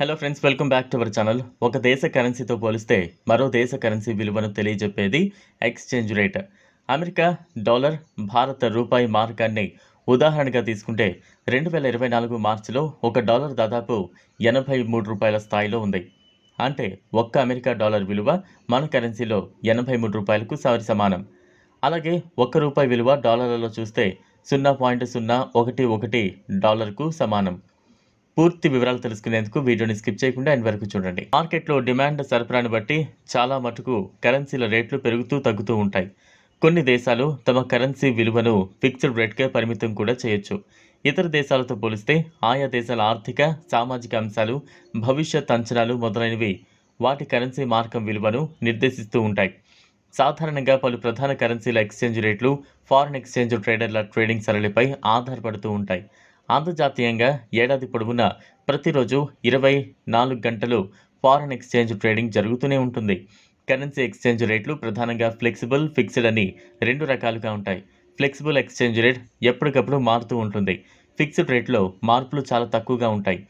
hello friends welcome back to our channel ఒక దేశ కరెన్సీతో పోలిస్తే మరో దేశ కరెన్సీ విలువను తెలియజెప్పేది ఎక్స్చేంజ్ రేట్ అమెరికా డాలర్ భారత రూపాయి మార్గాన్ని ఉదాహరణగా తీసుకుంటే రెండు వేల ఇరవై నాలుగు మార్చిలో ఒక డాలర్ దాదాపు ఎనభై మూడు రూపాయల స్థాయిలో ఉంది అంటే ఒక్క అమెరికా డాలర్ విలువ మన కరెన్సీలో ఎనభై మూడు రూపాయలకు సవరి సమానం అలాగే ఒక్క రూపాయి విలువ డాలర్లలో చూస్తే సున్నా పాయింట్ సున్నా ఒకటి ఒకటి డాలర్కు సమానం పూర్తి వివరాలు తెలుసుకునేందుకు వీడియోని స్కిప్ చేయకుండా ఎండ్ వరకు చూడండి మార్కెట్లో డిమాండ్ సరఫరాను బట్టి చాలా మటుకు కరెన్సీల రేట్లు పెరుగుతూ తగ్గుతూ ఉంటాయి కొన్ని దేశాలు తమ కరెన్సీ విలువను ఫిక్స్డ్ రేట్గా పరిమితం కూడా చేయొచ్చు ఇతర దేశాలతో పోలిస్తే ఆయా దేశాల ఆర్థిక సామాజిక అంశాలు భవిష్యత్ అంచనాలు మొదలైనవి వాటి కరెన్సీ మార్కం విలువను నిర్దేశిస్తూ ఉంటాయి సాధారణంగా పలు ప్రధాన కరెన్సీల ఎక్స్చేంజ్ రేట్లు ఫారిన్ ఎక్స్చేంజ్ ట్రేడర్ల ట్రేడింగ్ సరళిపై ఆధారపడుతూ ఉంటాయి అంతర్జాతీయంగా ఏడాది పొడవునా ప్రతిరోజు ఇరవై నాలుగు గంటలు ఫారెన్ ఎక్స్చేంజ్ ట్రేడింగ్ జరుగుతూనే ఉంటుంది కరెన్సీ ఎక్స్చేంజ్ రేట్లు ప్రధానంగా ఫ్లెక్సిబుల్ ఫిక్స్డ్ అని రెండు రకాలుగా ఉంటాయి ఫ్లెక్సిబుల్ ఎక్స్చేంజ్ రేట్ ఎప్పటికప్పుడు మారుతూ ఉంటుంది ఫిక్స్డ్ రేట్లో మార్పులు చాలా తక్కువగా ఉంటాయి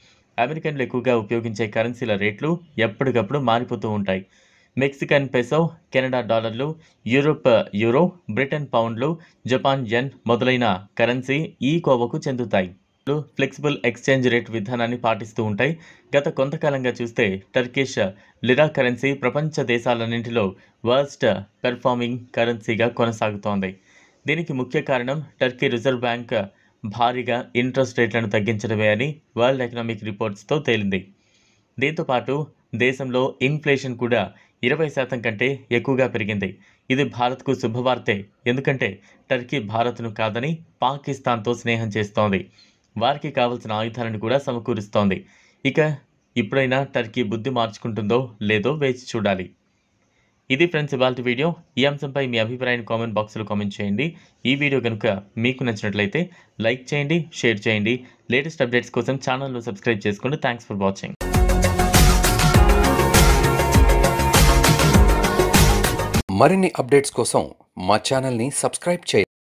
అమెరికన్లు ఎక్కువగా ఉపయోగించే కరెన్సీల రేట్లు ఎప్పటికప్పుడు మారిపోతూ ఉంటాయి మెక్సికన్ పెసో కెనడా డాలర్లు యూరోప్ యూరో బ్రిటన్ పౌండ్లు జపాన్ జెన్ మొదలైన కరెన్సీ ఈ కోవకు చెందుతాయి ఫ్లెక్సిబుల్ ఎక్స్చేంజ్ రేట్ విధానాన్ని పాటిస్తూ ఉంటాయి గత కొంతకాలంగా చూస్తే టర్కిష్ లిరా కరెన్సీ ప్రపంచ దేశాలన్నింటిలో వర్స్ట్ పెర్ఫార్మింగ్ కరెన్సీగా కొనసాగుతోంది దీనికి ముఖ్య కారణం టర్కీ రిజర్వ్ బ్యాంక్ భారీగా ఇంట్రెస్ట్ రేట్లను తగ్గించడమే అని వరల్డ్ ఎకనామిక్ రిపోర్ట్స్తో తేలింది దీంతో పాటు దేశంలో ఇన్ఫ్లేషన్ కూడా ఇరవై శాతం కంటే ఎక్కువగా పెరిగింది ఇది భారత్కు శుభవార్తే ఎందుకంటే టర్కీ భారత్ను కాదని పాకిస్తాన్తో స్నేహం చేస్తోంది వారికి కావలసిన ఆయుధాలను కూడా సమకూరుస్తోంది ఇక ఇప్పుడైనా టర్కీ బుద్ధి మార్చుకుంటుందో లేదో వేచి చూడాలి ఇది ఫ్రెండ్స్ ఇవాళ వీడియో ఈ అంశంపై మీ అభిప్రాయాన్ని కామెంట్ బాక్స్లో కామెంట్ చేయండి ఈ వీడియో కనుక మీకు నచ్చినట్లయితే లైక్ చేయండి షేర్ చేయండి లేటెస్ట్ అప్డేట్స్ కోసం ఛానల్ను సబ్స్క్రైబ్ చేసుకోండి థ్యాంక్స్ ఫర్ వాచింగ్ మరిన్ని అప్డేట్స్ కోసం మా ఛానల్ని సబ్స్క్రైబ్